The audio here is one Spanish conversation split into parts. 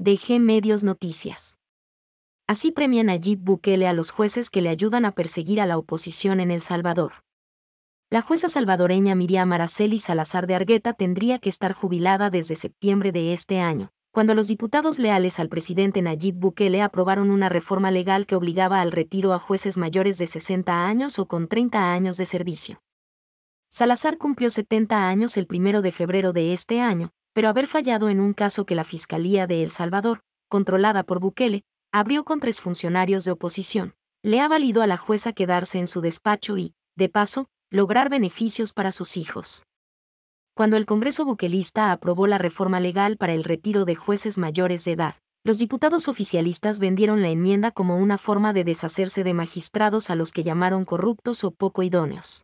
Dejé Medios Noticias. Así premia Nayib Bukele a los jueces que le ayudan a perseguir a la oposición en El Salvador. La jueza salvadoreña Miriam Araceli Salazar de Argueta tendría que estar jubilada desde septiembre de este año, cuando los diputados leales al presidente Nayib Bukele aprobaron una reforma legal que obligaba al retiro a jueces mayores de 60 años o con 30 años de servicio. Salazar cumplió 70 años el primero de febrero de este año, pero haber fallado en un caso que la Fiscalía de El Salvador, controlada por Bukele, abrió con tres funcionarios de oposición, le ha valido a la jueza quedarse en su despacho y, de paso, lograr beneficios para sus hijos. Cuando el Congreso buquelista aprobó la reforma legal para el retiro de jueces mayores de edad, los diputados oficialistas vendieron la enmienda como una forma de deshacerse de magistrados a los que llamaron corruptos o poco idóneos.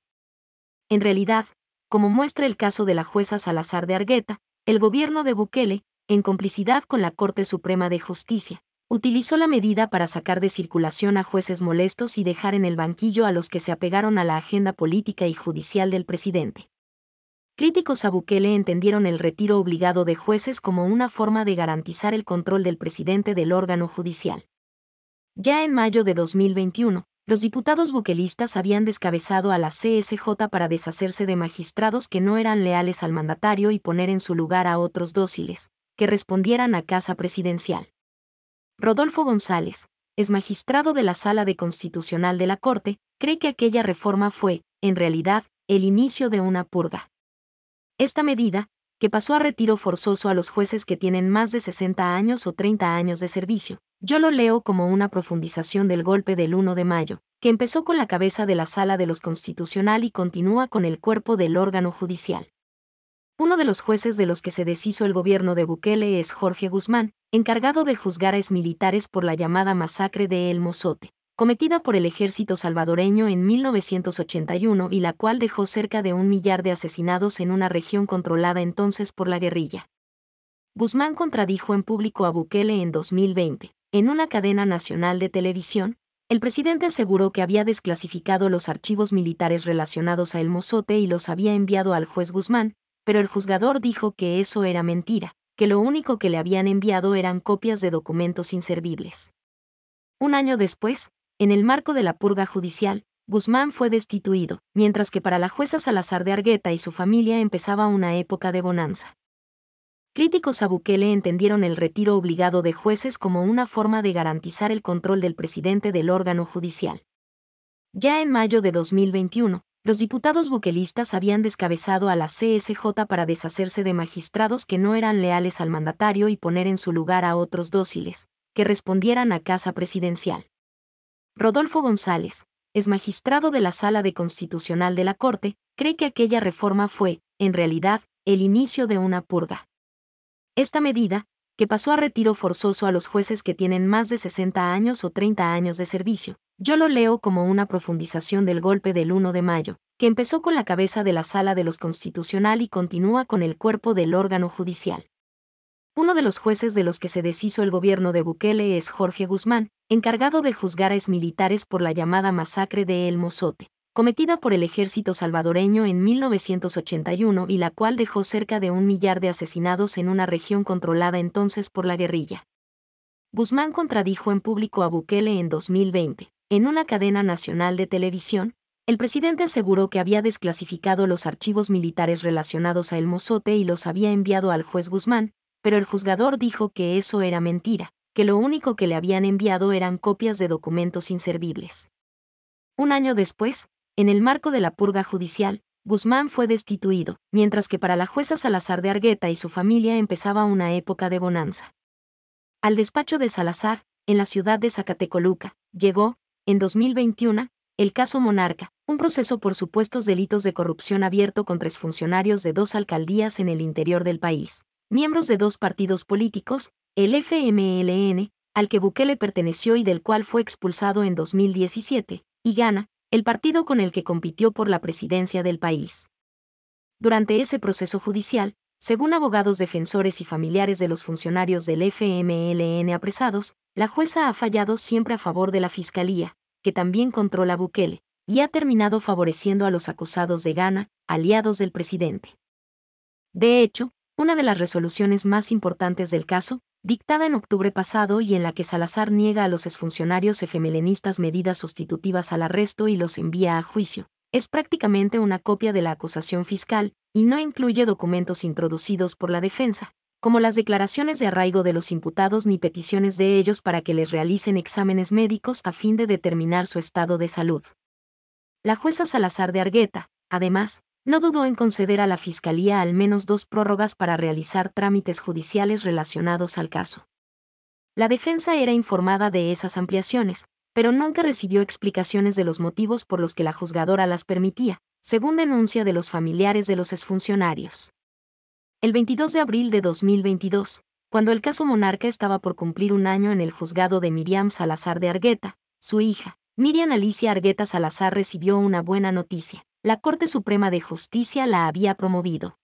En realidad, como muestra el caso de la jueza Salazar de Argueta, el gobierno de Bukele, en complicidad con la Corte Suprema de Justicia, utilizó la medida para sacar de circulación a jueces molestos y dejar en el banquillo a los que se apegaron a la agenda política y judicial del presidente. Críticos a Bukele entendieron el retiro obligado de jueces como una forma de garantizar el control del presidente del órgano judicial. Ya en mayo de 2021, los diputados buquelistas habían descabezado a la CSJ para deshacerse de magistrados que no eran leales al mandatario y poner en su lugar a otros dóciles, que respondieran a casa presidencial. Rodolfo González, ex magistrado de la Sala de Constitucional de la Corte, cree que aquella reforma fue, en realidad, el inicio de una purga. Esta medida, que pasó a retiro forzoso a los jueces que tienen más de 60 años o 30 años de servicio. Yo lo leo como una profundización del golpe del 1 de mayo, que empezó con la cabeza de la sala de los constitucional y continúa con el cuerpo del órgano judicial. Uno de los jueces de los que se deshizo el gobierno de Bukele es Jorge Guzmán, encargado de juzgar a exmilitares por la llamada masacre de El Mozote cometida por el ejército salvadoreño en 1981 y la cual dejó cerca de un millar de asesinados en una región controlada entonces por la guerrilla. Guzmán contradijo en público a Bukele en 2020. En una cadena nacional de televisión, el presidente aseguró que había desclasificado los archivos militares relacionados a El Mozote y los había enviado al juez Guzmán, pero el juzgador dijo que eso era mentira, que lo único que le habían enviado eran copias de documentos inservibles. Un año después, en el marco de la purga judicial, Guzmán fue destituido, mientras que para la jueza Salazar de Argueta y su familia empezaba una época de bonanza. Críticos a Bukele entendieron el retiro obligado de jueces como una forma de garantizar el control del presidente del órgano judicial. Ya en mayo de 2021, los diputados buquelistas habían descabezado a la CSJ para deshacerse de magistrados que no eran leales al mandatario y poner en su lugar a otros dóciles, que respondieran a casa presidencial. Rodolfo González, es magistrado de la Sala de Constitucional de la Corte, cree que aquella reforma fue, en realidad, el inicio de una purga. Esta medida, que pasó a retiro forzoso a los jueces que tienen más de 60 años o 30 años de servicio, yo lo leo como una profundización del golpe del 1 de mayo, que empezó con la cabeza de la Sala de los Constitucional y continúa con el cuerpo del órgano judicial. Uno de los jueces de los que se deshizo el gobierno de Bukele es Jorge Guzmán, encargado de juzgar a exmilitares por la llamada masacre de El Mozote, cometida por el ejército salvadoreño en 1981 y la cual dejó cerca de un millar de asesinados en una región controlada entonces por la guerrilla. Guzmán contradijo en público a Bukele en 2020, en una cadena nacional de televisión, el presidente aseguró que había desclasificado los archivos militares relacionados a El Mozote y los había enviado al juez Guzmán, pero el juzgador dijo que eso era mentira, que lo único que le habían enviado eran copias de documentos inservibles. Un año después, en el marco de la purga judicial, Guzmán fue destituido, mientras que para la jueza Salazar de Argueta y su familia empezaba una época de bonanza. Al despacho de Salazar, en la ciudad de Zacatecoluca, llegó, en 2021, el caso Monarca, un proceso por supuestos delitos de corrupción abierto con tres funcionarios de dos alcaldías en el interior del país miembros de dos partidos políticos, el FMLN, al que Bukele perteneció y del cual fue expulsado en 2017, y Gana, el partido con el que compitió por la presidencia del país. Durante ese proceso judicial, según abogados defensores y familiares de los funcionarios del FMLN apresados, la jueza ha fallado siempre a favor de la Fiscalía, que también controla Bukele, y ha terminado favoreciendo a los acusados de Ghana, aliados del presidente. De hecho, una de las resoluciones más importantes del caso, dictada en octubre pasado y en la que Salazar niega a los exfuncionarios efemelenistas medidas sustitutivas al arresto y los envía a juicio. Es prácticamente una copia de la acusación fiscal, y no incluye documentos introducidos por la defensa, como las declaraciones de arraigo de los imputados ni peticiones de ellos para que les realicen exámenes médicos a fin de determinar su estado de salud. La jueza Salazar de Argueta, además, no dudó en conceder a la Fiscalía al menos dos prórrogas para realizar trámites judiciales relacionados al caso. La defensa era informada de esas ampliaciones, pero nunca recibió explicaciones de los motivos por los que la juzgadora las permitía, según denuncia de los familiares de los exfuncionarios. El 22 de abril de 2022, cuando el caso Monarca estaba por cumplir un año en el juzgado de Miriam Salazar de Argueta, su hija, Miriam Alicia Argueta Salazar recibió una buena noticia la Corte Suprema de Justicia la había promovido.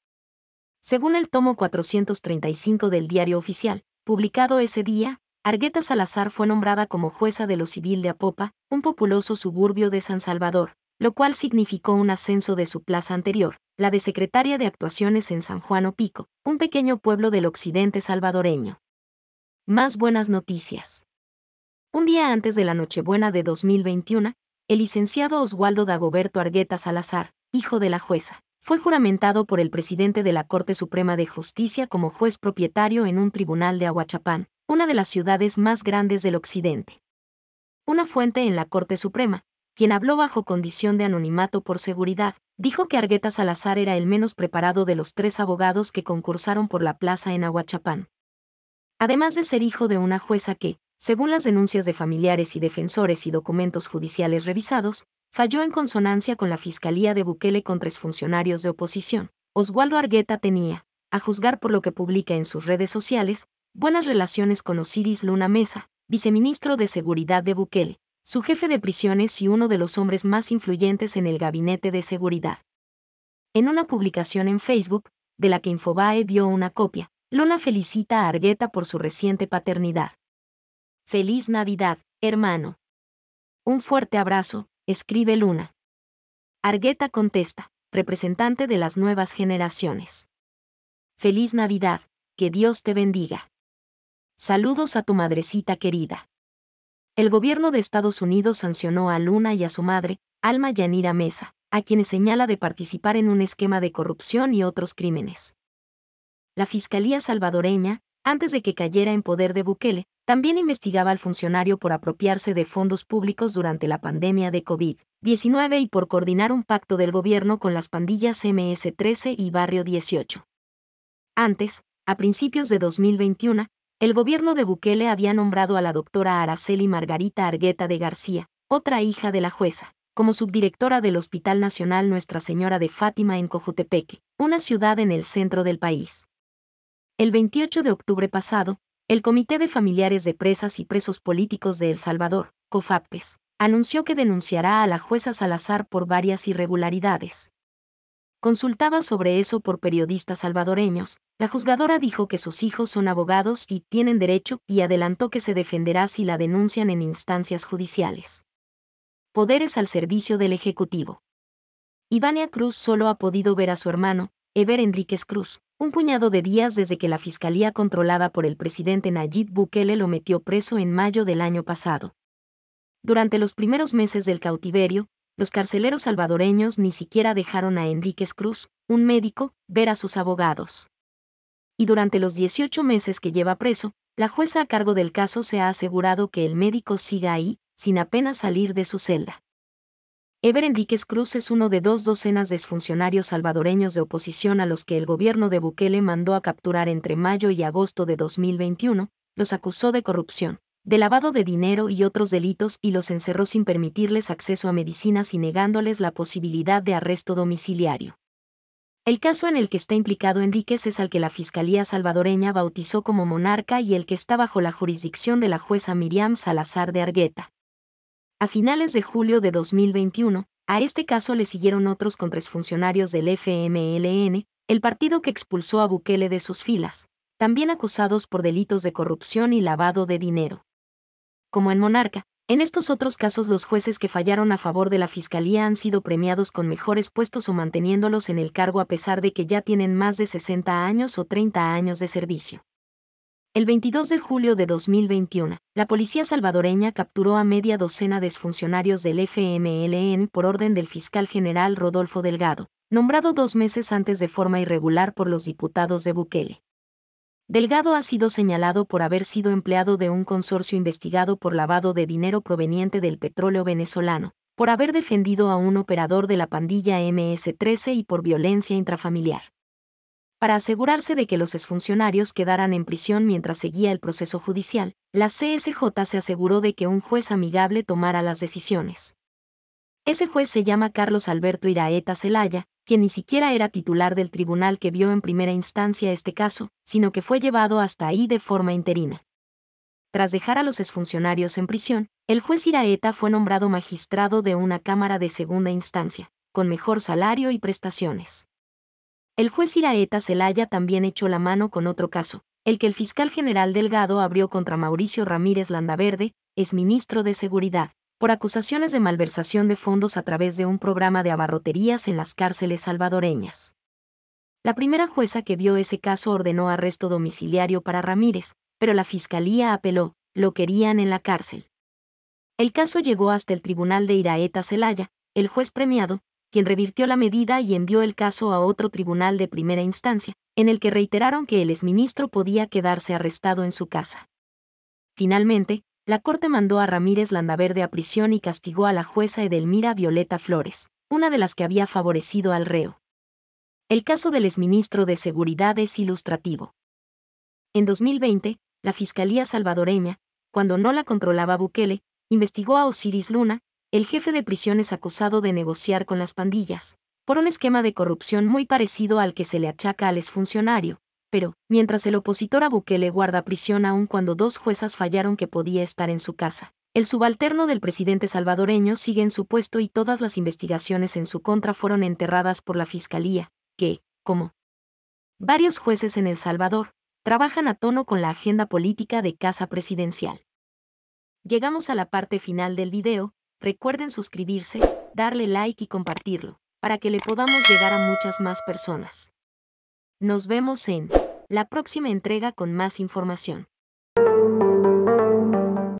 Según el tomo 435 del Diario Oficial, publicado ese día, Argueta Salazar fue nombrada como jueza de lo civil de Apopa, un populoso suburbio de San Salvador, lo cual significó un ascenso de su plaza anterior, la de secretaria de actuaciones en San Juan Pico, un pequeño pueblo del occidente salvadoreño. Más buenas noticias. Un día antes de la Nochebuena de 2021, el licenciado Oswaldo Dagoberto Argueta Salazar, hijo de la jueza, fue juramentado por el presidente de la Corte Suprema de Justicia como juez propietario en un tribunal de Aguachapán, una de las ciudades más grandes del occidente. Una fuente en la Corte Suprema, quien habló bajo condición de anonimato por seguridad, dijo que Argueta Salazar era el menos preparado de los tres abogados que concursaron por la plaza en Aguachapán. Además de ser hijo de una jueza que, según las denuncias de familiares y defensores y documentos judiciales revisados, falló en consonancia con la Fiscalía de Bukele tres funcionarios de oposición. Oswaldo Argueta tenía, a juzgar por lo que publica en sus redes sociales, buenas relaciones con Osiris Luna Mesa, viceministro de Seguridad de Bukele, su jefe de prisiones y uno de los hombres más influyentes en el gabinete de seguridad. En una publicación en Facebook, de la que Infobae vio una copia, Luna felicita a Argueta por su reciente paternidad. Feliz Navidad, hermano. Un fuerte abrazo, escribe Luna. Argueta contesta, representante de las nuevas generaciones. Feliz Navidad, que Dios te bendiga. Saludos a tu madrecita querida. El gobierno de Estados Unidos sancionó a Luna y a su madre, Alma Yanira Mesa, a quienes señala de participar en un esquema de corrupción y otros crímenes. La Fiscalía salvadoreña antes de que cayera en poder de Bukele, también investigaba al funcionario por apropiarse de fondos públicos durante la pandemia de COVID-19 y por coordinar un pacto del gobierno con las pandillas MS-13 y Barrio 18. Antes, a principios de 2021, el gobierno de Bukele había nombrado a la doctora Araceli Margarita Argueta de García, otra hija de la jueza, como subdirectora del Hospital Nacional Nuestra Señora de Fátima en Cojutepeque, una ciudad en el centro del país. El 28 de octubre pasado, el Comité de Familiares de Presas y Presos Políticos de El Salvador, COFAPES, anunció que denunciará a la jueza Salazar por varias irregularidades. Consultada sobre eso por periodistas salvadoreños, la juzgadora dijo que sus hijos son abogados y tienen derecho y adelantó que se defenderá si la denuncian en instancias judiciales. Poderes al servicio del Ejecutivo. Ivania Cruz solo ha podido ver a su hermano, Ever Enríquez Cruz, un puñado de días desde que la fiscalía controlada por el presidente Nayib Bukele lo metió preso en mayo del año pasado. Durante los primeros meses del cautiverio, los carceleros salvadoreños ni siquiera dejaron a Enríquez Cruz, un médico, ver a sus abogados. Y durante los 18 meses que lleva preso, la jueza a cargo del caso se ha asegurado que el médico siga ahí, sin apenas salir de su celda. Eber Enríquez Cruz es uno de dos docenas de exfuncionarios salvadoreños de oposición a los que el gobierno de Bukele mandó a capturar entre mayo y agosto de 2021, los acusó de corrupción, de lavado de dinero y otros delitos y los encerró sin permitirles acceso a medicinas y negándoles la posibilidad de arresto domiciliario. El caso en el que está implicado Enríquez es al que la Fiscalía salvadoreña bautizó como monarca y el que está bajo la jurisdicción de la jueza Miriam Salazar de Argueta. A finales de julio de 2021, a este caso le siguieron otros con funcionarios del FMLN, el partido que expulsó a Bukele de sus filas, también acusados por delitos de corrupción y lavado de dinero. Como en Monarca, en estos otros casos los jueces que fallaron a favor de la Fiscalía han sido premiados con mejores puestos o manteniéndolos en el cargo a pesar de que ya tienen más de 60 años o 30 años de servicio. El 22 de julio de 2021, la policía salvadoreña capturó a media docena de funcionarios del FMLN por orden del fiscal general Rodolfo Delgado, nombrado dos meses antes de forma irregular por los diputados de Bukele. Delgado ha sido señalado por haber sido empleado de un consorcio investigado por lavado de dinero proveniente del petróleo venezolano, por haber defendido a un operador de la pandilla MS-13 y por violencia intrafamiliar. Para asegurarse de que los exfuncionarios quedaran en prisión mientras seguía el proceso judicial, la CSJ se aseguró de que un juez amigable tomara las decisiones. Ese juez se llama Carlos Alberto Iraeta Celaya, quien ni siquiera era titular del tribunal que vio en primera instancia este caso, sino que fue llevado hasta ahí de forma interina. Tras dejar a los exfuncionarios en prisión, el juez Iraeta fue nombrado magistrado de una Cámara de Segunda Instancia, con mejor salario y prestaciones. El juez Iraeta Celaya también echó la mano con otro caso, el que el fiscal general Delgado abrió contra Mauricio Ramírez Landaverde, exministro de Seguridad, por acusaciones de malversación de fondos a través de un programa de abarroterías en las cárceles salvadoreñas. La primera jueza que vio ese caso ordenó arresto domiciliario para Ramírez, pero la fiscalía apeló, lo querían en la cárcel. El caso llegó hasta el tribunal de Iraeta Celaya, el juez premiado, quien revirtió la medida y envió el caso a otro tribunal de primera instancia, en el que reiteraron que el exministro podía quedarse arrestado en su casa. Finalmente, la Corte mandó a Ramírez Landaverde a prisión y castigó a la jueza Edelmira Violeta Flores, una de las que había favorecido al reo. El caso del exministro de Seguridad es ilustrativo. En 2020, la Fiscalía salvadoreña, cuando no la controlaba Bukele, investigó a Osiris Luna, el jefe de prisión es acusado de negociar con las pandillas, por un esquema de corrupción muy parecido al que se le achaca al exfuncionario, pero, mientras el opositor a Bukele guarda prisión aun cuando dos juezas fallaron que podía estar en su casa, el subalterno del presidente salvadoreño sigue en su puesto y todas las investigaciones en su contra fueron enterradas por la Fiscalía, que, como varios jueces en El Salvador, trabajan a tono con la agenda política de casa presidencial. Llegamos a la parte final del video, recuerden suscribirse, darle like y compartirlo, para que le podamos llegar a muchas más personas. Nos vemos en la próxima entrega con más información.